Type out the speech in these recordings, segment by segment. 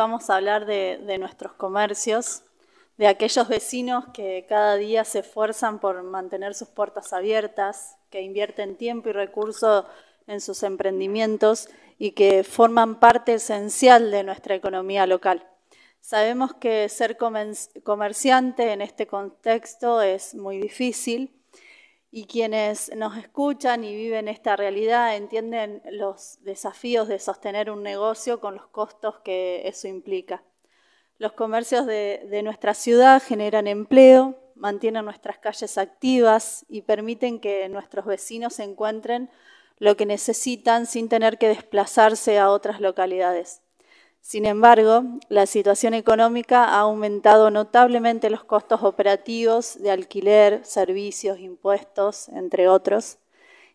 vamos a hablar de, nuestros comercios, de aquellos vecinos que cada día se esfuerzan por mantener sus puertas abiertas, que invierten tiempo y recursos en sus emprendimientos y que forman parte esencial de nuestra economía local. Sabemos que ser comerciante en este contexto es muy difícil y quienes nos escuchan y viven esta realidad entienden los desafíos de sostener un negocio con los costos que eso implica. Los comercios de, nuestra ciudad generan empleo, mantienen nuestras calles activas y permiten que nuestros vecinos encuentren lo que necesitan sin tener que desplazarse a otras localidades. Sin embargo, la situación económica ha aumentado notablemente los costos operativos de alquiler, servicios, impuestos, entre otros,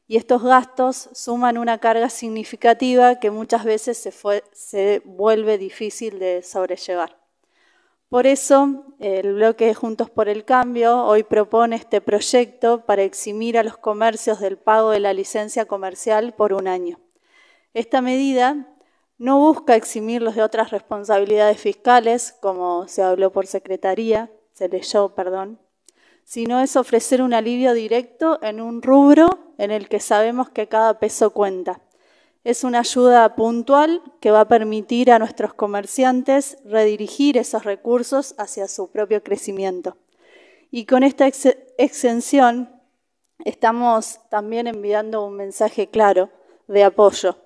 y estos gastos suman una carga significativa que muchas veces se, vuelve difícil de sobrellevar. Por eso, el bloque Juntos por el Cambio hoy propone este proyecto para eximir a los comercios del pago de la licencia comercial por un año. Esta medida no busca eximirlos de otras responsabilidades fiscales, como se habló por secretaría, se leyó, perdón, sino es ofrecer un alivio directo en un rubro en el que sabemos que cada peso cuenta. Es una ayuda puntual que va a permitir a nuestros comerciantes redirigir esos recursos hacia su propio crecimiento. Y con esta exención estamos también enviando un mensaje claro de apoyo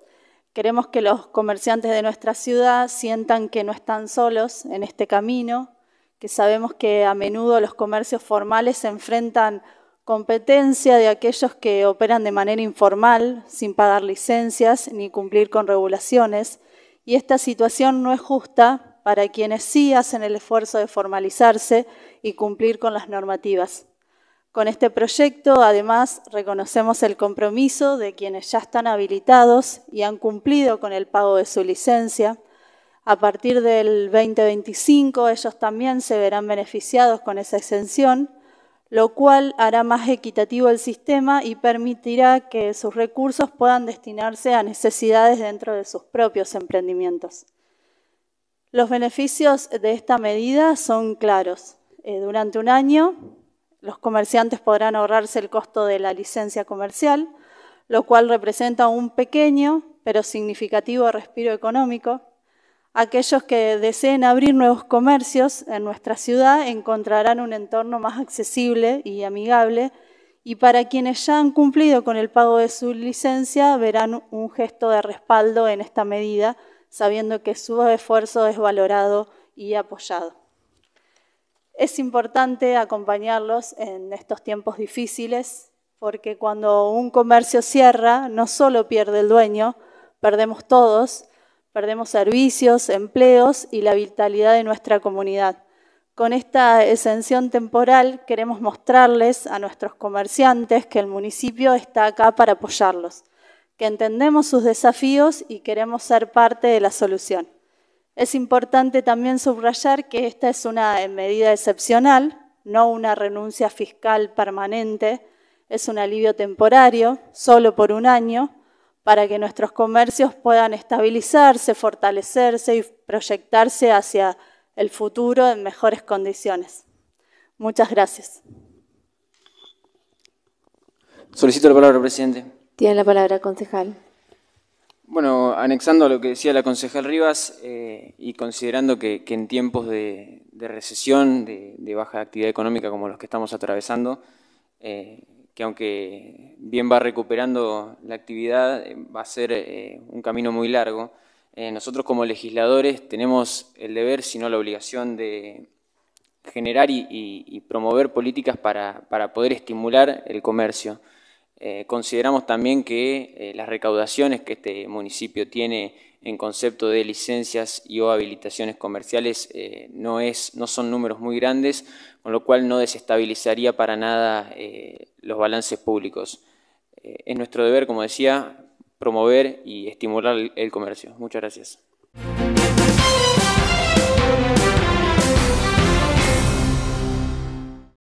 Queremos que los comerciantes de nuestra ciudad sientan que no están solos en este camino, que sabemos que a menudo los comercios formales se enfrentan competencia de aquellos que operan de manera informal, sin pagar licencias ni cumplir con regulaciones, y esta situación no es justa para quienes sí hacen el esfuerzo de formalizarse y cumplir con las normativas. Con este proyecto, además, reconocemos el compromiso de quienes ya están habilitados y han cumplido con el pago de su licencia. A partir del 2025, ellos también se verán beneficiados con esa exención, lo cual hará más equitativo el sistema y permitirá que sus recursos puedan destinarse a necesidades dentro de sus propios emprendimientos. Los beneficios de esta medida son claros. Eh, durante un año, los comerciantes podrán ahorrarse el costo de la licencia comercial, lo cual representa un pequeño pero significativo respiro económico. Aquellos que deseen abrir nuevos comercios en nuestra ciudad encontrarán un entorno más accesible y amigable y para quienes ya han cumplido con el pago de su licencia verán un gesto de respaldo en esta medida, sabiendo que su esfuerzo es valorado y apoyado. Es importante acompañarlos en estos tiempos difíciles porque cuando un comercio cierra, no solo pierde el dueño, perdemos todos, perdemos servicios, empleos y la vitalidad de nuestra comunidad. Con esta exención temporal queremos mostrarles a nuestros comerciantes que el municipio está acá para apoyarlos, que entendemos sus desafíos y queremos ser parte de la solución. Es importante también subrayar que esta es una medida excepcional, no una renuncia fiscal permanente, es un alivio temporario, solo por un año, para que nuestros comercios puedan estabilizarse, fortalecerse y proyectarse hacia el futuro en mejores condiciones. Muchas gracias. Solicito la palabra, presidente. Tiene la palabra, concejal. Bueno, anexando a lo que decía la concejal Rivas eh, y considerando que, en tiempos de, recesión, de, baja actividad económica como los que estamos atravesando, eh, que aunque bien va recuperando la actividad, eh, va a ser un camino muy largo, nosotros como legisladores tenemos el deber, si no la obligación, de generar y, promover políticas para poder estimular el comercio. Eh, consideramos también que eh, las recaudaciones que este municipio tiene en concepto de licencias y o habilitaciones comerciales eh, no, es, no son números muy grandes, con lo cual no desestabilizaría para nada los balances públicos. es nuestro deber, como decía, promover y estimular el comercio. Muchas gracias.